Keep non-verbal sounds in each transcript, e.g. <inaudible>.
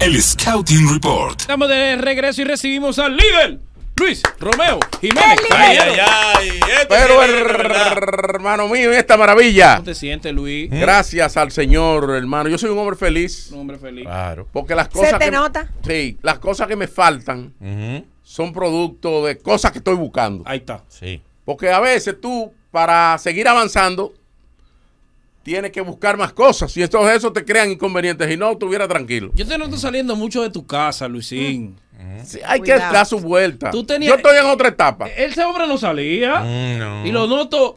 El Scouting Report. Estamos de regreso y recibimos al líder. Luis Romeo Jiménez. Ay, ay, ay, este Pero hermano mío, esta maravilla. ¿Cómo te sientes, Luis? Mm. Gracias al Señor, hermano. Yo soy un hombre feliz. Un hombre feliz. Claro. Porque las cosas. ¿Se te que, nota? Sí, las cosas que me faltan son producto de cosas que estoy buscando. Ahí está. Sí. Porque a veces tú, para seguir avanzando, tienes que buscar más cosas. Si estos eso te crean inconvenientes y no, estuviera tranquilo. Yo te noto saliendo mucho de tu casa, Luisín. Mm. hay que dar su vuelta. Yo estoy en otra etapa. E-, ese hombre no salía. Mm, y lo noto.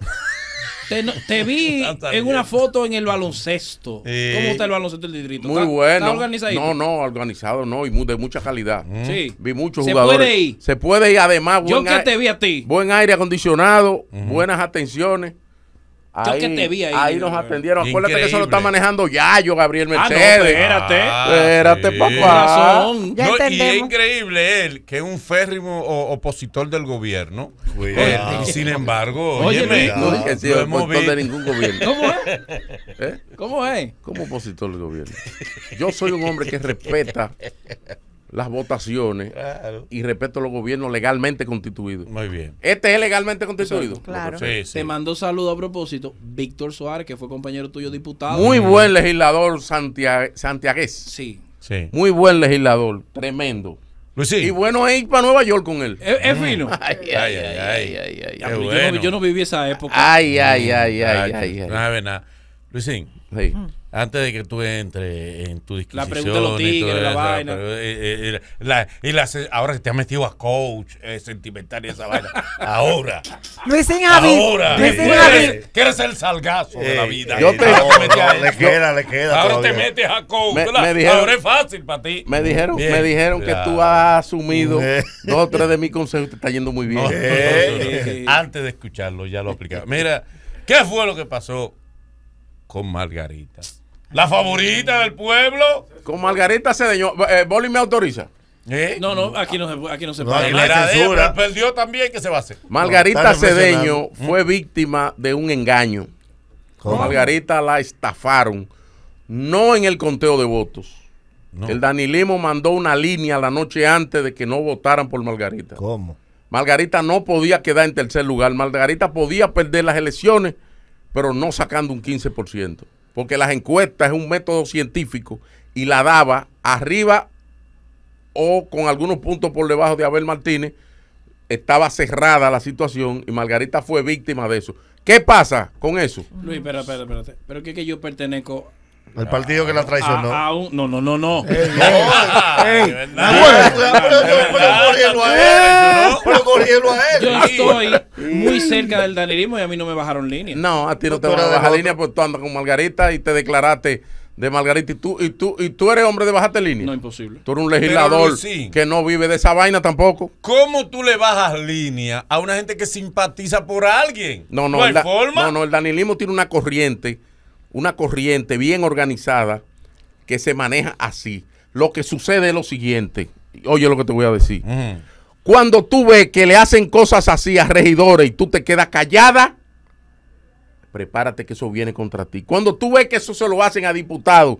Te, vi <laughs> en una foto en el baloncesto. ¿Cómo está el baloncesto del distrito? Muy bueno. organizado? No, no, organizado no y de mucha calidad. Mm. Sí. Vi muchos jugadores. Se puede ir. Se puede ir además. Yo que te vi a ti. Buen aire acondicionado, buenas atenciones. Ahí, que te vi ahí. Ahí nos atendieron. Acuérdate que eso lo está manejando Yayo, Gabriel ah, Mercedes. espérate. Ah, espérate, papá. Ya no, y es increíble él, que es un férrimo opositor del gobierno. Eh, y sin embargo, oye, no dije que opositor de ningún gobierno. <laughs> ¿Eh? ¿Cómo es? ¿Cómo es? Como opositor del gobierno. Yo soy un hombre que respeta las votaciones y respeto a los gobiernos legalmente constituidos. Muy bien. Este es legalmente constituido. Claro. Te mandó saludo a propósito Víctor Suárez, que fue compañero tuyo diputado. Muy buen legislador Santiagués. Sí. sí. Muy buen legislador, tremendo. Luisín. Y bueno es ir para Nueva York con él. Es, mm. fino. <laughs> Ay, ay, ay. ay, yo, no, viví esa época. Ay, ay, ay, ay, ay. No, nada. Luisín. Sí. Mm antes de que tú entres en tu discusión. La pregunta de los tigres, la vaina. Eh, eh, eh, y ahora se te ha metido a coach sentimental y esa vaina. <laughs> Ahora. en Javi. Ahora. que Que eres el salgazo de la vida. Yo te, ahora, Ahora te metes a coach. ahora es fácil para ti. Me dijeron, me dijeron que tú has asumido dos o tres de mis consejos te está yendo muy bien. Antes de escucharlo, ya lo aplicaba. Mira, ¿qué fue lo que pasó con Margarita? La favorita del pueblo. Con Margarita Cedeño. Eh, Boli me autoriza. No, no, aquí no se, aquí no se perdió también, ¿qué se va a hacer? Margarita Cedeño fue ¿Mm? víctima de un engaño. ¿Cómo? Margarita la estafaron, no en el conteo de votos. El Danilimo mandó una línea la noche antes de que no votaran por Margarita. ¿Cómo? Margarita no podía quedar en tercer lugar. Margarita podía perder las elecciones, pero no sacando un 15% porque las encuestas es un método científico y la daba arriba o con algunos puntos por debajo de Abel Martínez, estaba cerrada la situación y Margarita fue víctima de eso. ¿Qué pasa con eso? Luis, espérate, espérate, Pero que, que yo pertenezco el partido que la traicionó. Ah, ah, no no, no, no, no. a él. Yo estoy muy cerca del danilismo y a mí no me bajaron línea. No, a ti no te van a línea porque tú andas con Margarita y te declaraste de Margarita y tú y tú y tú eres hombre de bajarte línea. No imposible. Tú eres un legislador que no vive de esa vaina tampoco. ¿Cómo tú le bajas línea a una gente que simpatiza por alguien? No, no, no No, no, el danilismo tiene una corriente una corriente bien organizada que se maneja así. Lo que sucede es lo siguiente. Oye lo que te voy a decir. Cuando tú ves que le hacen cosas así a regidores y tú te quedas callada, prepárate que eso viene contra ti. Cuando tú ves que eso se lo hacen a diputados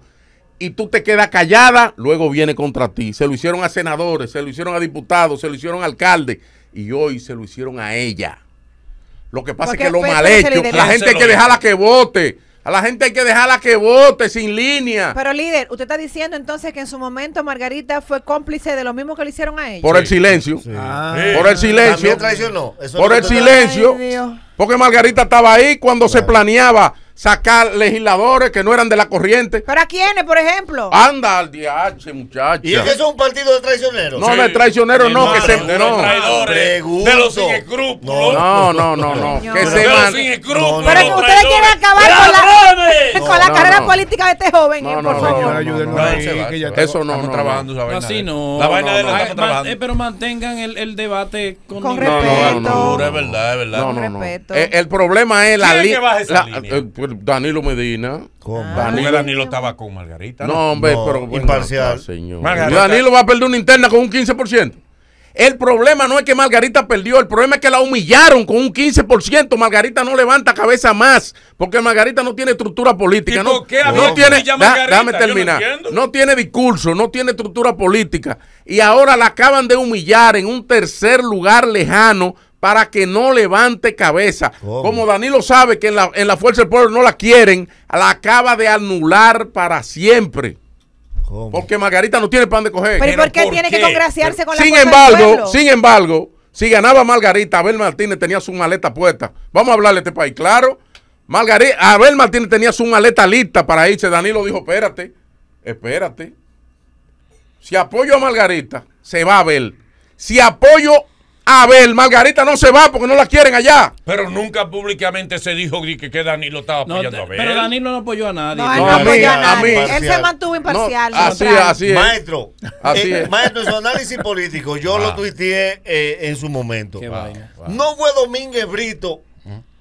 y tú te quedas callada, luego viene contra ti. Se lo hicieron a senadores, se lo hicieron a diputados, se lo hicieron a alcaldes y hoy se lo hicieron a ella. Lo que pasa es que lo mal hecho, la gente que dejaba que vote. A la gente hay que dejarla que vote sin línea. Pero líder, usted está diciendo entonces que en su momento Margarita fue cómplice de lo mismo que le hicieron a ella. Por el silencio. Ah. por el silencio. También traicionó. por el silencio. porque Margarita estaba ahí cuando se planeaba sacar legisladores que no eran de la corriente. ¿Para quiénes, por ejemplo? Anda al DH, muchachos. ¿Y es que es un partido de traicioneros? No, de traicioneros no, que se. De no. traidores. De los sin escrúpulos. No, no, no, no. Que se de los sin Pero que ustedes quieren acabar con la, con la carrera política de este joven. No, eh, no, por favor. Eso no, no. trabajando esa vaina. Así no. La vaina de la trabajando. Eh, pero mantengan el debate con respeto. No, no, Es verdad, es verdad. no, no. Eh, el problema es la línea. Pues Danilo Medina. Ah. Danilo, Danilo estaba con Margarita. No, hombre, pero. imparcial. Danilo va a perder una interna con un 15%. El problema no es que Margarita perdió, el problema es que la humillaron con un 15%. Margarita no levanta cabeza más, porque Margarita no tiene estructura política. no, tiene, terminar. no, tiene discurso, no tiene estructura política. Y ahora la acaban de humillar en un tercer lugar lejano para que no levante cabeza. Como Danilo sabe que en la, Fuerza del Pueblo no la quieren, la acaba de anular para siempre. Porque Margarita no tiene pan de coger. ¿Pero, por qué tiene que congraciarse con la sin embargo, del pueblo? Sin embargo, si ganaba Margarita, Abel Martínez tenía su maleta puesta. Vamos a hablarle de este país, claro. Margarita, Abel Martínez tenía su maleta lista para irse. Danilo dijo, espérate, espérate. Si apoyo a Margarita, se va a ver. Si apoyo a ver, Margarita no se va porque no la quieren allá. Pero nunca públicamente se dijo que, que Danilo estaba apoyando a Abel. Pero Danilo no apoyó a nadie. No, no, a, mí, a, Él se mantuvo imparcial. así, así es. Maestro, eh, maestro, su análisis político, yo lo ah. tuiteé eh, en su momento. Qué ah. vaina. Ah. No fue Domínguez Brito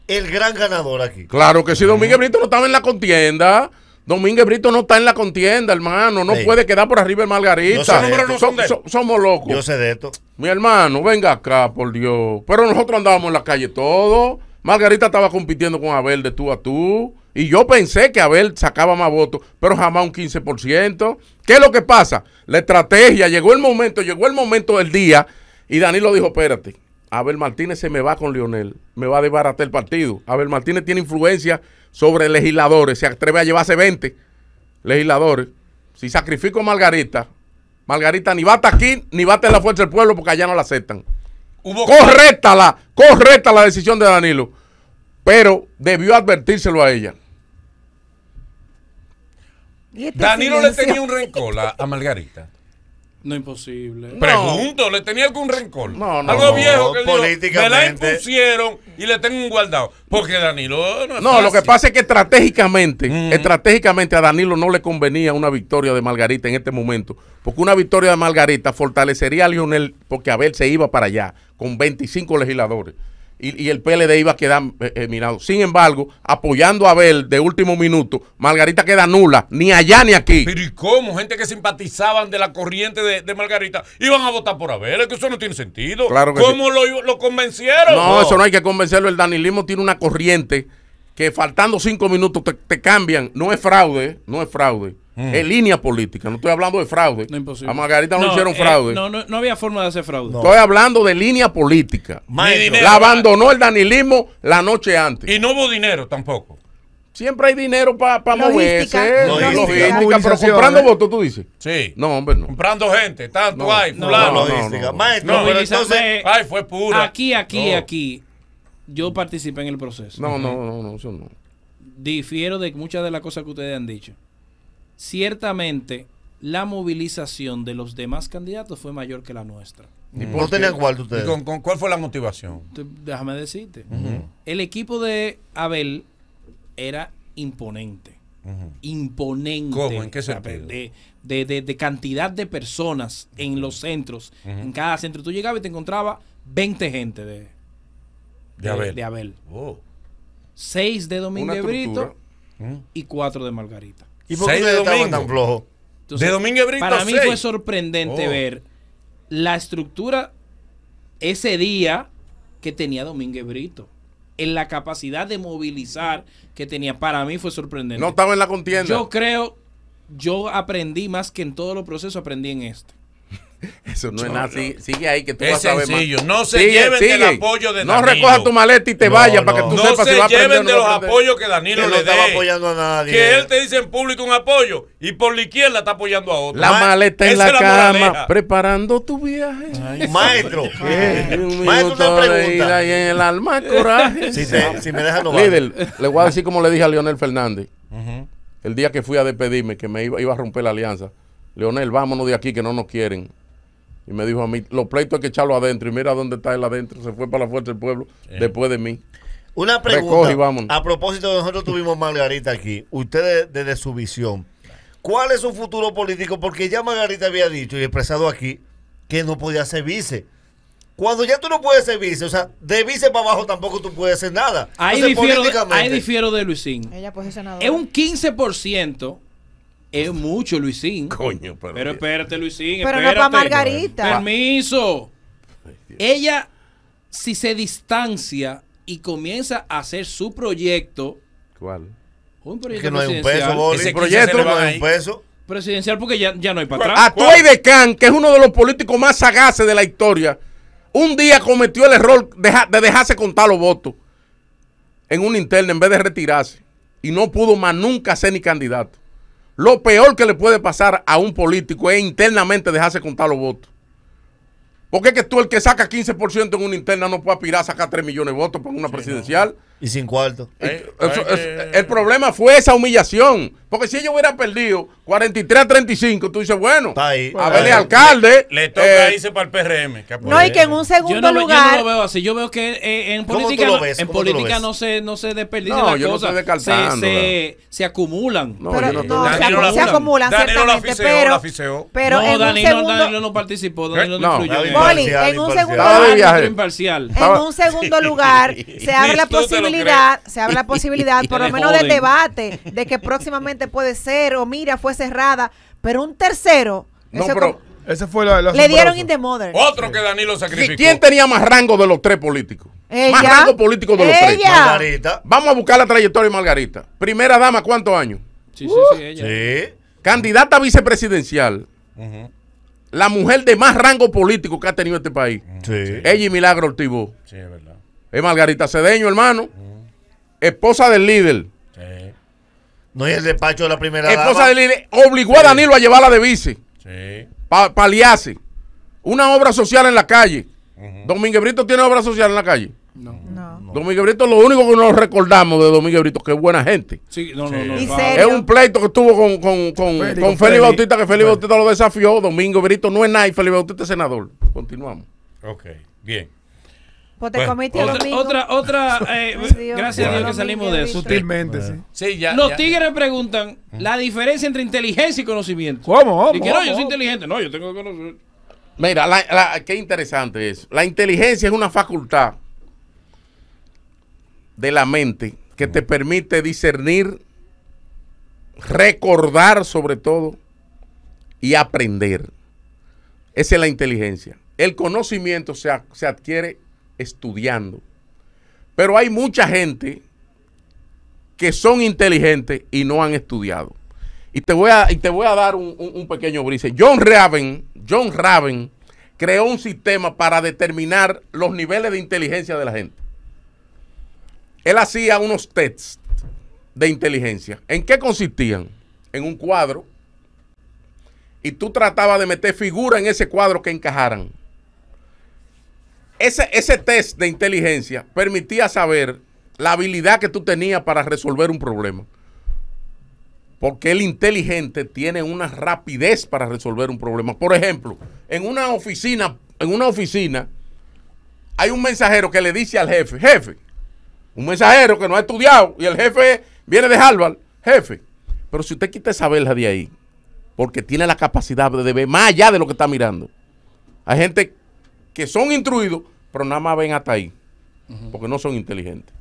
el gran ganador aquí. Claro que sí, Domínguez Brito no estaba en la contienda. Domínguez Brito no está en la contienda, hermano. No puede quedar por arriba el Margarita. somos locos. Yo sé de esto. Mi hermano, venga acá, por Dios. Pero nosotros andábamos en la calle todo. Margarita estaba compitiendo con Abel de tú a tú. Y yo pensé que Abel sacaba más votos, pero jamás un 15%. ¿Qué es lo que pasa? La estrategia, llegó el momento, llegó el momento del día. Y Danilo dijo, espérate, Abel Martínez se me va con Lionel. Me va a desbaratar el partido. Abel Martínez tiene influencia sobre legisladores, se atreve a llevarse 20 legisladores. Si sacrifico a Margarita, Margarita ni bata aquí ni bata en la fuerza del pueblo porque allá no la aceptan. correcta la, correcta la decisión de Danilo, pero debió advertírselo a ella. Este Danilo le tenía un rencor a Margarita. No, imposible. Pregunto, ¿le tenía algún rencor? No, no. Algo viejo que políticamente. me la impusieron y le tengo un guardado. Porque Danilo no es No, lo que pasa es que estratégicamente, mm. estratégicamente a Danilo no le convenía una victoria de Margarita en este momento. Porque una victoria de Margarita fortalecería a Lionel porque Abel se iba para allá con 25 legisladores y, y el PLD iba a quedar eh, eh, mirado Sin embargo, apoyando a Abel de último minuto, Margarita queda nula, ni allá ni aquí. Pero ¿y cómo? Gente que simpatizaban de la corriente de, Margarita iban a votar por Abel, es que eso no tiene sentido. ¿Cómo lo, lo, convencieron? No, eso no hay que convencerlo. El danilismo tiene una corriente que faltando cinco minutos te cambian. No es fraude, no es fraude es mm. línea política, no estoy hablando de fraude. No, A Margarita no, hicieron eh, fraude. no, no, no, había forma de hacer fraude. Estoy hablando de línea política. la abandonó el danilismo la noche antes. Y no hubo dinero tampoco. Siempre hay dinero para pa moverse. Eh, logística. logística. pero comprando votos, tú dices. Sí. No, hombre, no. Comprando gente, tanto hay, fulano. Ay, fue pura. Aquí, aquí, aquí. Yo participé en el proceso. No, no, no, no, eso no. Difiero de muchas de las cosas que ustedes han dicho ciertamente la movilización de los demás candidatos fue mayor que la nuestra. ¿Y mm. por qué? con, cuál fue la motivación? Déjame decirte. El equipo de Abel era imponente. Imponente. ¿Cómo? ¿En qué De, de, cantidad de personas en los centros. En cada centro. Tú llegabas y te encontrabas 20 gente de, de, Abel. De oh. Seis de Domingo Brito y cuatro de Margarita. ¿Y por de domingo? tan flojo? Para mí fue sorprendente oh. ver la estructura ese día que tenía Domínguez Brito. En la capacidad de movilizar que tenía. Para mí fue sorprendente. No estaba en la contienda. Yo creo, yo aprendí más que en todos los procesos, aprendí en esto <laughs> Eso no es nada, sigue ahí que tú vas a sencillo. Más. No se lleven del apoyo de Danilo. No recoja tu maleta y te no, vayas para que tú no sepas se si va a lleven de los apoyos que Danilo le estaba apoyando a nadie. Que él te dice en público un apoyo y por la izquierda está apoyando a otro. La maleta en la, cama, preparando tu viaje. maestro, maestro, una pregunta. en el alma, <laughs> coraje. Si, me dejan, no Líder, le voy a decir como le dije a Leonel Fernández. El día que fui a despedirme, que me iba, iba a romper la alianza. Leonel, vámonos de aquí que no nos quieren. Y me dijo a mí, los pleitos hay que echarlo adentro. Y mira dónde está él adentro. Se fue para la fuerza del pueblo eh. después de mí. Una pregunta. a propósito, nosotros tuvimos Margarita aquí. Ustedes desde su visión. ¿Cuál es su futuro político? Porque ya Margarita había dicho y expresado aquí que no podía ser vice. Cuando ya tú no puedes ser vice, o sea, de vice para abajo tampoco tú puedes hacer nada. Ahí, difiero, de, ahí difiero de Luisín. Ella puede ser senadora. Es un 15% es mucho, Luisín. Coño, pero. espérate, Luisín. Pero no para Margarita. Permiso. Ella, si se distancia y comienza a hacer su proyecto. ¿Cuál? Un proyecto. Es que no hay un peso, proyecto no un presidencial porque ya, no hay para atrás. A de que es uno de los políticos más sagaces de la historia, un día cometió el error de, dejarse contar los votos en un interno en vez de retirarse. Y no pudo más nunca ser ni candidato. Lo peor que le puede pasar a un político es internamente dejarse contar los votos. Porque es que tú, el que saca 15% en una interna, no puede aspirar a sacar 3 millones de votos para una presidencial. Y sin cuarto. Eh, el problema fue esa humillación. Porque si ellos hubieran perdido 43 a 35, tú dices, bueno, a ver a alcalde. Le, toca eh, irse para el PRM. no, y que en un segundo lugar. Yo no lo veo así. Yo veo que eh, en política, en política no, se, no se desperdician no, las cosas. se, se, acumulan. No, no, se, acumulan. ciertamente pero, Danilo, no participó. Danilo no, en un segundo <laughs> lugar. En un segundo lugar, se abre la posibilidad, se abre la <laughs> posibilidad, por lo menos del debate, de que próximamente puede ser, o mira, fue cerrada, pero un tercero. No, fue la, Le dieron in mother. Otro que Danilo sacrificó. ¿Quién tenía más rango de los tres políticos? Más rango político de los tres. Margarita. Vamos a buscar la trayectoria de Margarita. Primera dama, ¿cuántos años? Sí, sí, sí, ella. Sí. Candidata vicepresidencial. La mujer de más rango político que ha tenido este país. Ella y Milagro Ortibó. Sí, es verdad. Es Margarita Cedeño, hermano. Esposa del líder. No es el despacho de la primera Esposa de obligó a Danilo a llevarla de bici. Sí. paliarse. Una obra social en la calle. Domínguez Brito tiene obra social en la calle. No. no. Brito, lo único que nos recordamos de Domingo Brito que es buena gente. Sí, no, no, Es un pleito que estuvo con, con, con, Félix, Bautista, que Félix Bautista lo desafió. Domingo Brito no es nada y Félix Bautista es senador. Continuamos. Ok, bien. Pues otra, Otra, <laughs> eh, gracias a Dios que salimos de eso. Sutilmente, sí. Los tigres preguntan mm. la diferencia entre inteligencia y conocimiento. ¿Cómo? y no, yo soy inteligente. No, yo tengo que conocer. Mira, qué interesante es. La inteligencia es una facultad de la mente que te permite discernir, recordar sobre todo y aprender. Esa es la inteligencia. El conocimiento se, se adquiere estudiando. Pero hay mucha gente que son inteligentes y no han estudiado. Y te voy a, y te voy a dar un, pequeño brice. John Raven, John Raven creó un sistema para determinar los niveles de inteligencia de la gente. Él hacía unos tests de inteligencia. ¿En qué consistían? En un cuadro. Y tú tratabas de meter figuras en ese cuadro que encajaran ese, test de inteligencia permitía saber la habilidad que tú tenías para resolver un problema. Porque el inteligente tiene una rapidez para resolver un problema. Por ejemplo, en una oficina, en una oficina, hay un mensajero que le dice al jefe, jefe, un mensajero que no ha estudiado y el jefe viene de Harvard, jefe. Pero si usted quita esa de ahí, porque tiene la capacidad de ver más allá de lo que está mirando. Hay gente que son instruidos, pero nada más ven hasta ahí, porque no son inteligentes.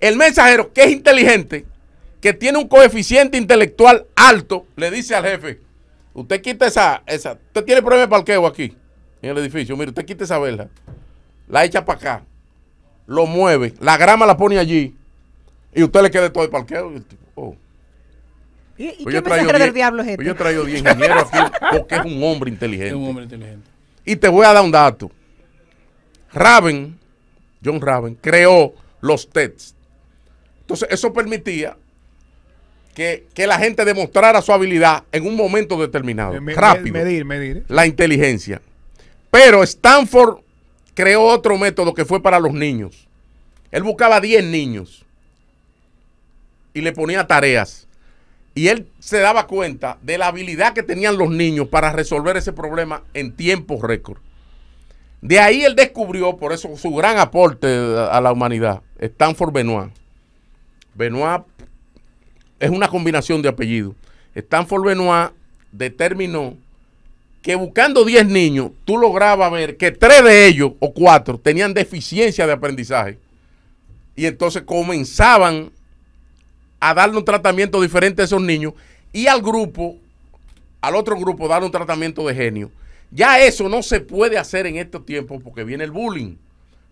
El mensajero, que es inteligente, que tiene un coeficiente intelectual alto, le dice al jefe, usted quita esa, esa, usted tiene problemas de parqueo aquí, en el edificio, mire, usted quita esa vela, la echa para acá, lo mueve, la grama la pone allí, y usted le quede todo el parqueo. Y oh. pues qué del diablo es pues yo este? traigo 10 ingenieros aquí porque es un hombre inteligente. <laughs> Es un hombre inteligente. Y te voy a dar un dato. Raven, John Raven, creó los tests. Entonces, eso permitía que, la gente demostrara su habilidad en un momento determinado. Eh, rápido. Medir, medir. La inteligencia. Pero Stanford creó otro método que fue para los niños. Él buscaba 10 niños y le ponía tareas. Y él se daba cuenta de la habilidad que tenían los niños para resolver ese problema en tiempo récord. De ahí él descubrió, por eso su gran aporte a la humanidad, Stanford Benoit. Benoit es una combinación de apellidos. Stanford Benoit determinó que buscando 10 niños, tú lograbas ver que 3 de ellos o 4 tenían deficiencia de aprendizaje. Y entonces comenzaban a darle un tratamiento diferente a esos niños y al grupo, al otro grupo, darle un tratamiento de genio. Ya eso no se puede hacer en estos tiempos porque viene el bullying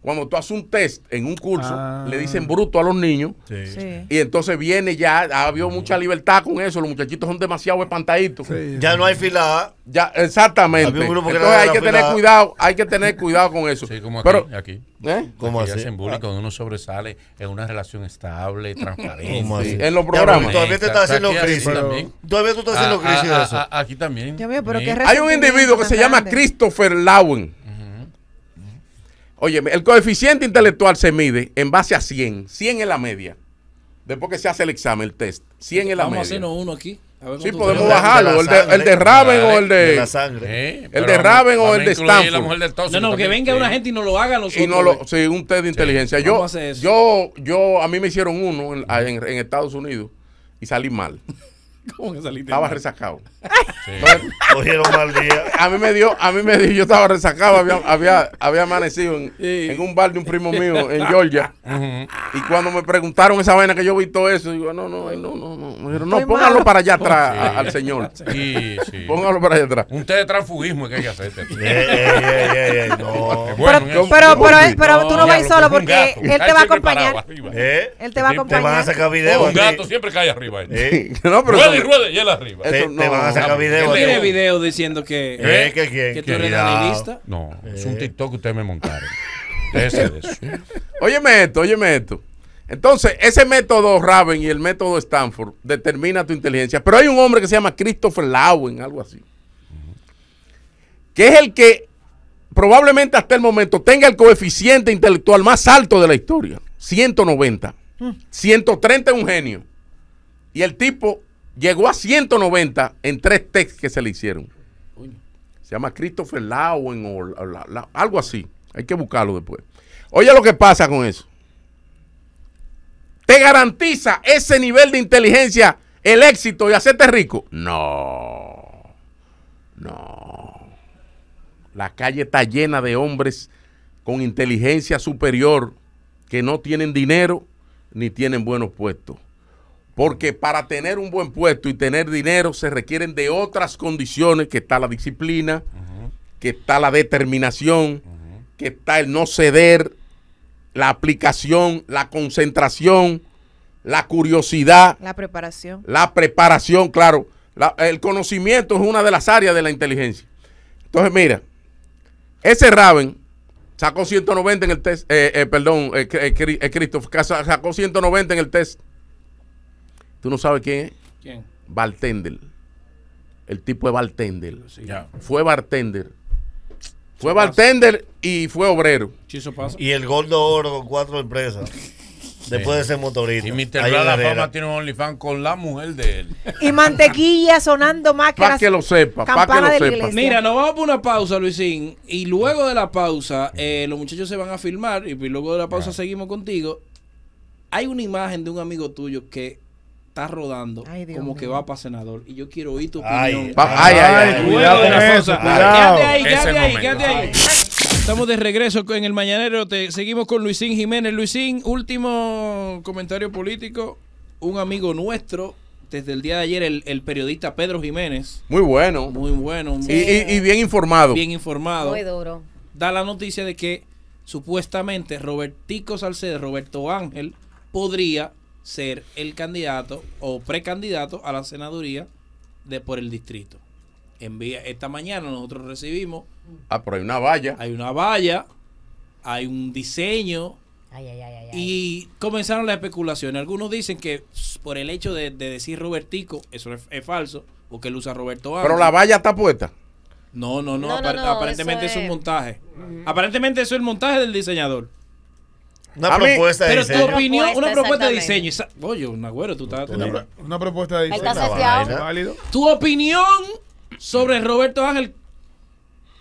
cuando tú haces un test en un curso, le ah. dicen bruto a los niños. Sí. Y entonces viene ya, ha habido mucha libertad con eso. Los muchachitos son demasiado espantaditos. Ya no hay fila Ya, exactamente. entonces hay que tener cuidado, hay que tener cuidado con eso. Sí, como aquí. Pero, aquí. ¿Eh? ¿Cómo así? hacen bullying cuando uno sobresale en una relación estable, <laughs> transparente. ¿Cómo así? En los programas. todavía te estás haciendo crisis. todavía tú estás haciendo ah, ah, crisis de eso. aquí también. veo, pero ¿qué hay un individuo que se llama Christopher Lawen. Oye, el coeficiente intelectual se mide en base a 100. 100 es la media. Después que se hace el examen, el test. 100 es la media. Vamos a hacernos uno aquí. sí, podemos bajarlo. el, de, Raven o el de. la sangre. Eh, el de Raven o el de Stanford. no, no, que venga una gente y no lo haga nosotros. Y no sí, un test de inteligencia. Yo, a yo, a mí me hicieron uno en Estados Unidos y salí mal. <laughs> Estaba resacado. Sí. mal día. <laughs> A mí me dio, a mí me dio, yo estaba resacado, había, amanecido en, un bar de un primo mío en <laughs> Georgia. Y cuando me preguntaron esa vaina que yo vi todo eso, digo, no, no, no, no, no. Dijeron, póngalo para allá atrás al señor. Póngalo para allá atrás. Un té de transfugismo que hay que hacer. Este pero, pero, eh, pero, tú no vas solo porque él te va a acompañar. ¿Eh? Él te va a acompañar. Un ¿eh? gato siempre cae arriba. No, pero te, no, van a video. diciendo que, eh, eh, que, que, No, es un eh. TikTok que ustedes me montaron. Ese de eso. Óyeme esto, óyeme esto. Entonces, ese método Raven y el método Stanford determina tu inteligencia. Pero hay un hombre que se llama Christopher Lowen, algo así. Que es el que probablemente hasta el momento tenga el coeficiente intelectual más alto de la historia. 190. 130 mm. es un genio. Y el tipo llegó a 190 en tres textos que se le hicieron. Se llama Christopher Lauen o algo así. Hay que buscarlo después. Oye lo que pasa con eso. ¿Te garantiza ese nivel de inteligencia el éxito y hacerte rico? No. No. La calle está llena de hombres con inteligencia superior que no tienen dinero ni tienen buenos puestos. Porque para tener un buen puesto y tener dinero se requieren de otras condiciones, que está la disciplina, que está la determinación, que está el no ceder, la aplicación, la concentración, la curiosidad. La preparación. La preparación, claro. el conocimiento es una de las áreas de la inteligencia. Entonces, mira, ese Raven sacó 190 en el test, eh, eh perdón, eh, eh, eh sacó 190 en el test ¿Tú no sabes quién es? ¿Quién? Bartender. El tipo de bartender. Fue bartender. Fue bartender y fue obrero. Y el gordo oro con cuatro empresas. <laughs> Después de ser motorista. Y Mr. la Fama tiene un OnlyFans con la mujer de él. Y mantequilla sonando más Para que lo sepa, para que lo sepas. Mira, nos vamos por una pausa, Luisín. Y luego de la pausa, eh, los muchachos se van a filmar. Y luego de la pausa seguimos contigo. Hay una imagen de un amigo tuyo que está rodando como que va para senador. Y yo quiero oír tu opinión. Ay, ay, ay, cuidado con Quédate ahí, ahí, ahí. Estamos de regreso en el Mañanero. Te, seguimos con Luisín Jiménez. Luisín, último comentario político. Un amigo nuestro desde el día de ayer el, periodista Pedro Jiménez. Muy bueno. Muy bueno. y, bien informado. Bien informado. Muy duro. Da la noticia de que supuestamente Robertico Salcedo, Roberto Ángel, podría ser el candidato o precandidato a la senaduría de por el distrito. esta mañana nosotros recibimos. Ah, pero hay una valla. Hay una valla, hay un diseño. y comenzaron las especulaciones. Algunos dicen que por el hecho de, decir Robertico, eso es, falso, porque él usa Roberto Pero la valla está puesta. No, no, no, aparentemente es... un montaje. Aparentemente eso es el montaje del diseñador. Una propuesta de diseño. Pero tu opinión, una propuesta de diseño. Oye, un agüero, tú estás. Una, propuesta de diseño. Tu opinión sobre Roberto Ángel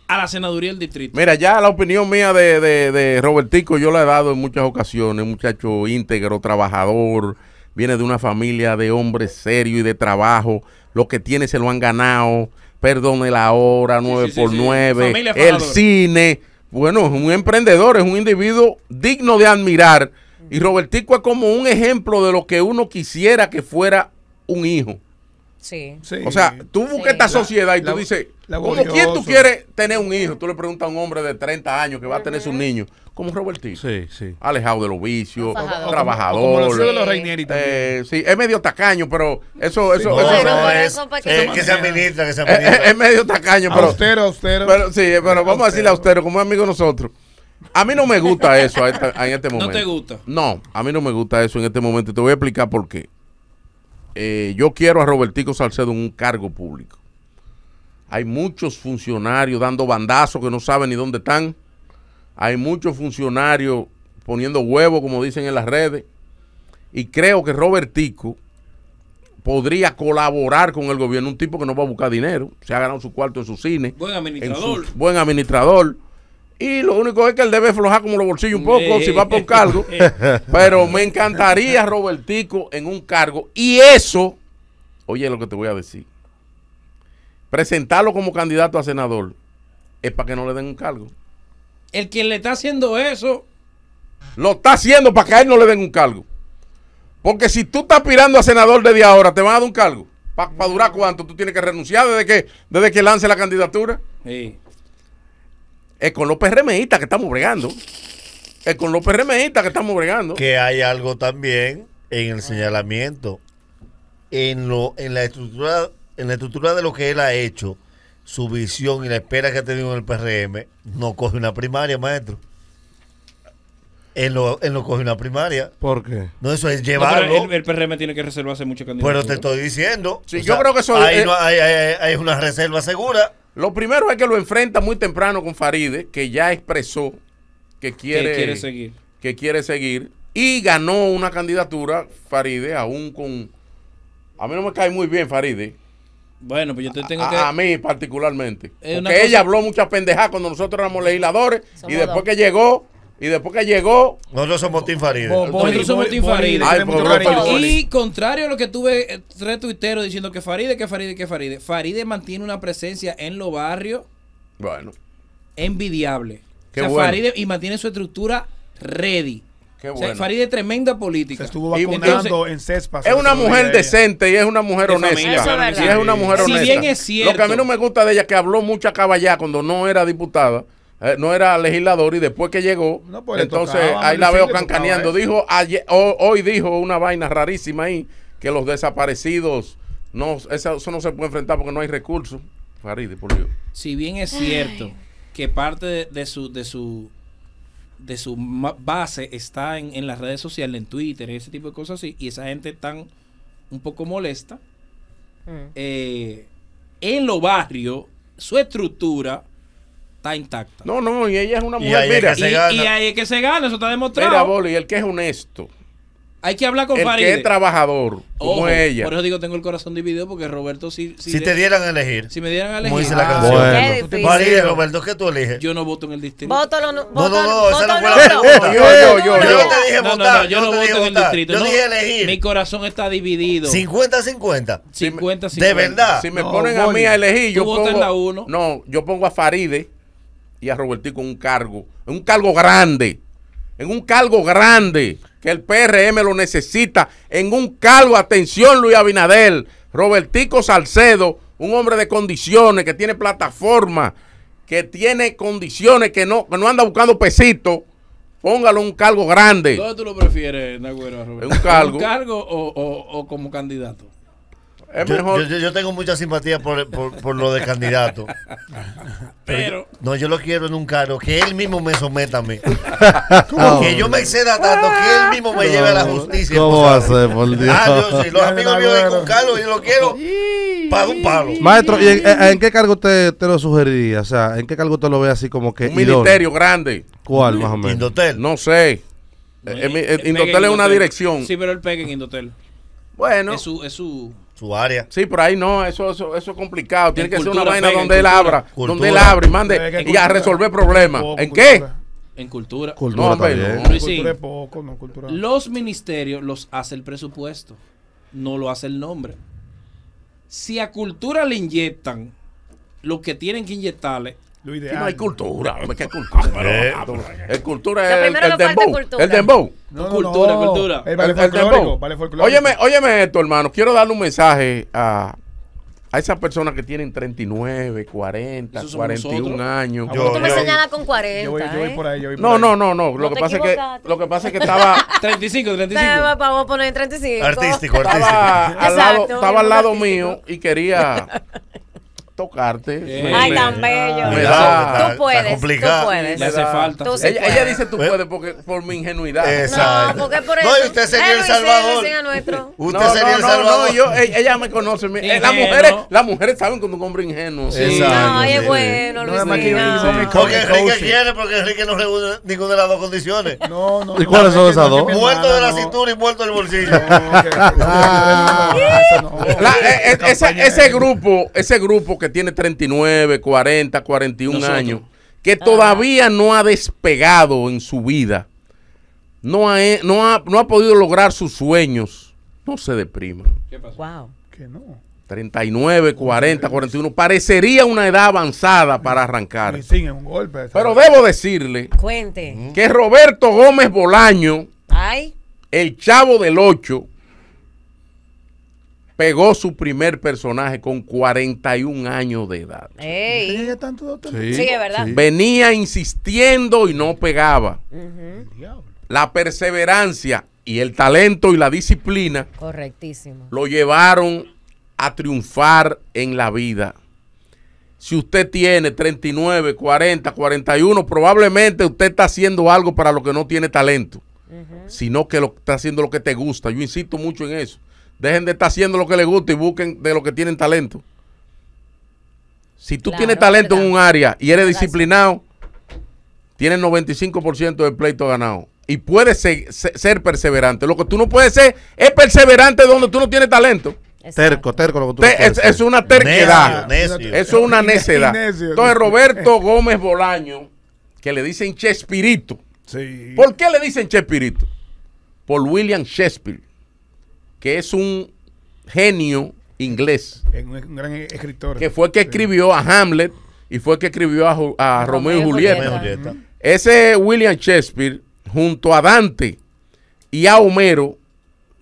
a la senaduría del distrito. Mira, ya la opinión mía de, de, Robertico yo la he dado en muchas ocasiones. Muchacho íntegro, trabajador, viene de una familia de hombres serios y de trabajo. Lo que tiene se lo han ganado. Perdone la hora, 9 por nueve 9 El cine bueno, es un emprendedor, es un individuo digno de admirar. Y Robertico es como un ejemplo de lo que uno quisiera que fuera un hijo. Sí. O sea, tú buscas esta sociedad y tú dices, ¿cómo quién tú quieres tener un hijo? Tú le preguntas a un hombre de 30 años que va a tener su niño, como Robertito Sí, sí. Alejado de los vicios, trabajador. como, eh, sí, es medio tacaño, pero eso. eso, eso, es, que se eh, eh, Es, medio tacaño, pero. Austero, austero. Pero, sí, pero vamos a decirle austero, como amigo nosotros. A mí no me gusta eso en este momento. <laughs> ¿No te gusta? No, a mí no me gusta eso en este momento. Te voy a explicar por qué. Eh, yo quiero a Robertico Salcedo en un cargo público. Hay muchos funcionarios dando bandazos que no saben ni dónde están. Hay muchos funcionarios poniendo huevos, como dicen en las redes. Y creo que Robertico podría colaborar con el gobierno, un tipo que no va a buscar dinero, se ha ganado su cuarto en su cine, buen administrador, buen administrador y lo único es que él debe aflojar como los bolsillos un poco si va por cargo. <laughs> Eh. Pero me encantaría Robertico en un cargo. Y eso, oye lo que te voy a decir. Presentarlo como candidato a senador es para que no le den un cargo. El quien le está haciendo eso. Lo está haciendo para que a él no le den un cargo. Porque si tú estás aspirando a senador desde ahora, te van a dar un cargo. ¿Para durar cuánto? Tú tienes que renunciar desde que, desde que lance la candidatura. Sí es con los PRMistas que estamos bregando. Es con los PRMistas que estamos bregando. Que hay algo también en el ah. señalamiento, en, lo, en, la estructura, en la estructura de lo que él ha hecho, su visión y la espera que ha tenido en el PRM, no coge una primaria, maestro. Él no, coge una primaria. ¿Por qué? No, eso es llevarlo. el, PRM tiene que reservarse mucho candidatos. Pero te estoy diciendo. Sí, yo creo que eso hay, hay una reserva segura. Lo primero es que lo enfrenta muy temprano con Faride, que ya expresó que quiere, quiere seguir. Y ganó una candidatura, Faride, aún con... A mí no me cae muy bien Faride. Bueno, pues yo tengo a, que... A mí particularmente. Porque ella habló muchas pendejadas cuando nosotros éramos legisladores y después que llegó y después que llegó. Nosotros somos Team Faride. Nosotros somos Y contrario a lo que tuve eh, tres tuiteros diciendo que Faride, que Faride, que Faride. Faride mantiene una presencia en los barrios. Bueno. Envidiable. Qué bueno. y mantiene su estructura ready. Qué bueno. Faride tremenda política. Se estuvo vacunando en CESPA. Es una mujer decente y es una mujer honesta. y es una mujer honesta. Lo que a mí no me gusta de ella es que habló mucha caballá cuando no era diputada eh, no era legislador y después que llegó, pues, entonces ahí la veo cancaneando. Dijo hoy dijo una vaina rarísima ahí que los desaparecidos no eso, no se puede enfrentar porque no hay recursos. por Dios. Si bien es cierto que parte de, su de su de su base está en, las redes sociales, en Twitter, ese tipo de cosas así, y esa gente está un poco molesta. Mm. Eh, en los barrios, su estructura está intacta. No, no, y ella es una mujer. Y ahí mira, es que se gana. Y, y ahí es que se gana, eso está demostrado. Mira, Boli, y el que es honesto. Hay que hablar con el Farideh. que es trabajador, Ojo, como ella. Por eso digo, tengo el corazón dividido porque Roberto si... Si, si te dieran a elegir. Si me dieran a elegir. Como dice la ah, canción. Bueno. Roberto, ¿qué tú eliges? Yo no voto en el distrito. Voto lo, voto, no, no, no, voto esa no fue la pregunta. Yo, yo, yo. Yo no te dije no, votar. No, no, yo no, voto en el distrito. Yo dije elegir. Mi corazón está dividido. 50-50. 50-50. De verdad. Si me ponen a mí a elegir, yo pongo... en la 1. No, yo pongo a Faride y a Robertico un cargo, un cargo grande, en un cargo grande, que el PRM lo necesita, en un cargo, atención Luis Abinadel, Robertico Salcedo, un hombre de condiciones, que tiene plataforma, que tiene condiciones, que no, no anda buscando pesito, Póngalo un cargo grande. ¿Dónde tú lo prefieres, Nagüero? ¿Un cargo? ¿Un cargo o como candidato? yo, tengo mucha simpatía por, por, lo de candidato. <laughs> Pero. no, yo lo quiero en un cargo que él mismo me someta a mí. <laughs> ¿Cómo? Que yo me exceda tanto que él mismo me lleve a la justicia. ¿Cómo va a ser, por Dios? Ah, yo sí, los amigos míos de con Carlos, yo lo quiero para un palo. Maestro, en, qué cargo usted te lo sugeriría? O sea, ¿en qué cargo usted lo ve así como que. Un ministerio grande. ¿Cuál, más o menos? Indotel. No sé. Eh, eh, Indotel es una dirección. Sí, pero él pega en Indotel. Bueno. Es su. Es su su área. Sí, por ahí no, eso, eso, es complicado. Tiene que ser una vaina donde él abra, donde él abra y mande y a resolver problemas. ¿En qué? En cultura. no, no. no, Los ministerios los hace el presupuesto, no lo hace el nombre. Si a cultura le inyectan lo que tienen que inyectarle, lo no hay cultura. ¿Qué ah, eh, ah, cultura? el cultura es el, el dembow. Cultura. El dembow. No, no, cultura, no. cultura. El vale óyeme, óyeme esto, hermano. Quiero darle un mensaje a, a esas personas que tienen 39, 40, 41 años. Yo, tú me señalas con 40. Yo voy, ¿eh? por ahí, yo voy por no, ahí. no, no, no. Lo, no que pasa es que, lo que pasa es que estaba. 35, <laughs> 35. Vamos a poner 35. Artístico, artístico. estaba al lado mío y quería <laughs> tocarte. Ay, tan bello. tú, puedes, tú puedes. Le hace falta. ella, dice tú puedes porque por mi ingenuidad. Exacto. No, porque por eso. usted sería el Salvador. Usted sería el Salvador. No, yo, ella me conoce. Las mujeres, las mujeres saben cuando un hombre ingenuo. No, es bueno, Luis. Porque Enrique quiere, porque Enrique no reúne ninguna de las dos condiciones. No, no. ¿Y cuáles son esas dos? Muerto de la cintura y muerto del bolsillo. Ese grupo, ese grupo que que tiene 39, 40, 41 años, que todavía no ha despegado en su vida, eh, no ha, no ha, podido lograr sus sueños, no se deprima. ¿Qué pasó? Wow. Que no. 39, 40, 41. Parecería una edad avanzada para arrancar. un golpe, Pero debo decirle Cuente. que Roberto Gómez Bolaño, Ay. el chavo del 8, pegó su primer personaje con 41 años de edad. verdad. Venía insistiendo y no pegaba. La perseverancia y el talento y la disciplina lo llevaron a triunfar en la vida. Si usted tiene 39, 40, 41, probablemente usted está haciendo algo para lo que no tiene talento, sino que lo, está haciendo lo que te gusta. Yo insisto mucho en eso. Dejen de estar haciendo lo que les gusta y busquen de lo que tienen talento. Si tú tienes talento en un área y eres disciplinado, tienes 95% del pleito ganado. Y puedes ser, perseverante. Lo que tú no puedes ser es perseverante donde tú no tienes talento. Terco, terco, lo que tú es, una terquedad. Eso es una necedad. Entonces, Roberto Gómez Bolaño, que le dicen Chespirito. Sí. ¿Por qué le dicen Chespirito? Por William Shakespeare que es un genio inglés. un gran escritor. Que fue el que escribió a Hamlet y fue el que escribió a, Romeo y Julieta. Ese William Shakespeare, junto a Dante y a Homero,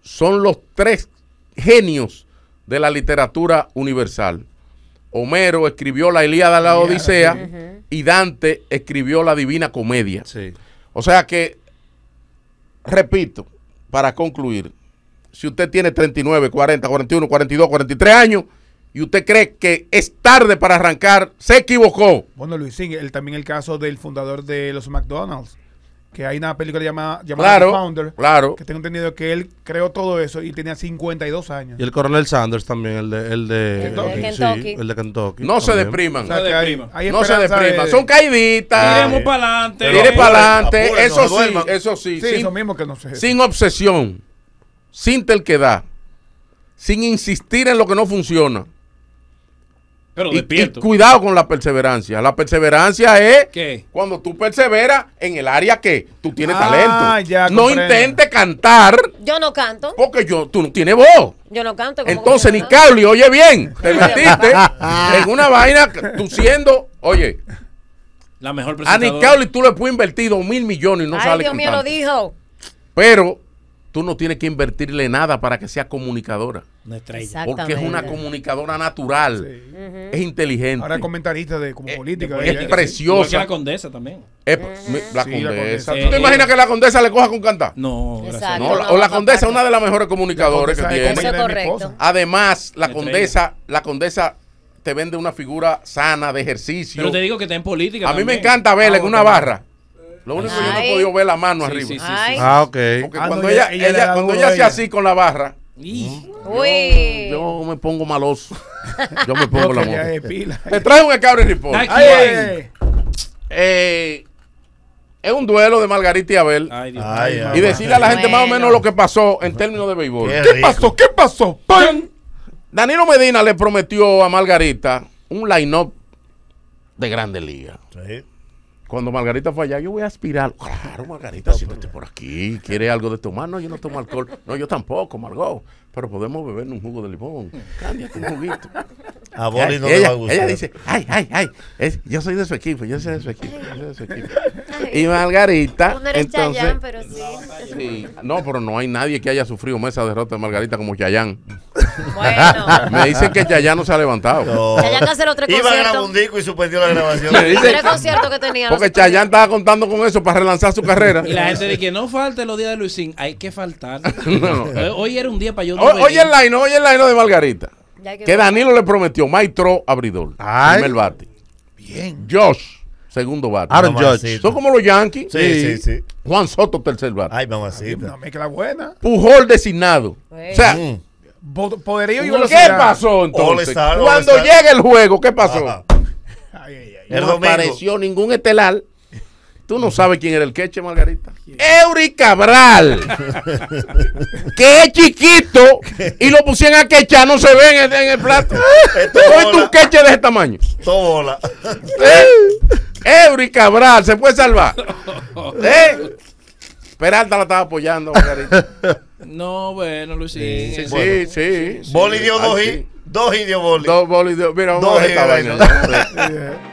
son los tres genios de la literatura universal. Homero escribió la Ilíada de la Odisea y Dante escribió la Divina Comedia. O sea que, repito, para concluir, si usted tiene 39, 40, 41, 42, 43 años y usted cree que es tarde para arrancar, se equivocó. Bueno, Luisín, el, también el caso del fundador de los McDonald's, que hay una película llamada, llamada Founder, que tengo entendido que él creó todo eso y tenía 52 años. Y el coronel Sanders también, el de, el de Kentucky. el de Kentucky. No se depriman. no se depriman. Son caíditas Miremos para adelante. Eso, sí, eso sí, que no Sin obsesión sin terquedad, sin insistir en lo que no funciona. Pero cuidado con la perseverancia. La perseverancia es ¿Qué? cuando tú perseveras en el área que tú tienes ah, talento. no intentes cantar. Yo no canto. Porque yo, tú no tienes voz. Yo no canto. Entonces, ni oye bien, te <laughs> metiste en una vaina tú siendo, oye. La mejor presentadora. A Nicauli tú le puedes invertir dos mil millones y no Ay, sale Dios mío, lo dijo. Pero tú no tienes que invertirle nada para que sea comunicadora. Porque es una comunicadora natural. Es inteligente. Ahora es comentarista de como eh, política. es, preciosa. la condesa también. Es, la, condesa. ¿Tú te imaginas que la condesa le coja con cantar? No, O la condesa es una de las mejores comunicadoras que tiene. Eso correcto. Además, la condesa, la condesa te vende una figura sana de ejercicio. Pero te digo que está en política. A mí me encanta verle en ah, una barra lo único que yo no he podido ver la mano arriba. ah, ok. Porque cuando ella, cuando ella hace así con la barra, Uy. Yo, me pongo maloso. <laughs> Yo me pongo la mano. Te trae un cabrón report. Eh, es un duelo de Margarita y Abel. Ay, Ay, y decirle a la gente más o menos lo que pasó en términos de béisbol. Qué, pasó? ¿Qué pasó? ¡Pam! Danilo Medina le prometió a Margarita un line-up de grandes ligas. Sí. Cuando Margarita fue allá, yo voy a aspirar. Claro, Margarita, siéntate por aquí. ¿Quiere algo de tu mano yo no tomo alcohol. No, yo tampoco, Margot pero podemos beber un jugo de limón, cambia un juguito. A Boris no le va a gustar. Ella dice, ay, ay, ay, yo soy de su equipo, yo soy de su equipo, yo soy de su equipo. Y Margarita, no pero sí. No, pero no hay nadie que haya sufrido esa derrota de Margarita como Chayán. Bueno. Me dicen que Chayán no se ha levantado. No. Chayán canceló tres Iba a grabar un disco y suspendió la grabación. Me dicen, que tenía. Porque Chayán estaba contando con eso para relanzar su carrera. Y la gente dice que no falte los días de Luisín, hay que faltar. <laughs> no. Hoy era un día para yo oye el line, oye el line de Margarita. Que, Danilo le prometió Maestro abridor. Primer bate. Bien. Josh, segundo bate. Aaron Josh. Son como los Yankees. Sí, sí, sí. Juan Soto, tercer bate. Ay, vamos a Una mezcla buena. Pujol designado. O sea. Mm. Poderío y ¿Qué pasó entonces? Cuando llega el juego, ¿qué pasó? No apareció ningún estelar. Tú no sabes quién era el queche, Margarita. Eury Cabral. <laughs> que es chiquito y lo pusieron a quechar, no se ven en, el plato. ¿Cómo es tu queche de ese tamaño? Tola. ¿Eh? Eury Cabral, se puede salvar. ¿Eh? Peralta la estaba apoyando, Margarita. No, bueno, Luisín. Sí, sí, sí, Boli dio ah, dos y dos y dio boli. Dos boli dio. Mira, vamos dos a ver esta <laughs>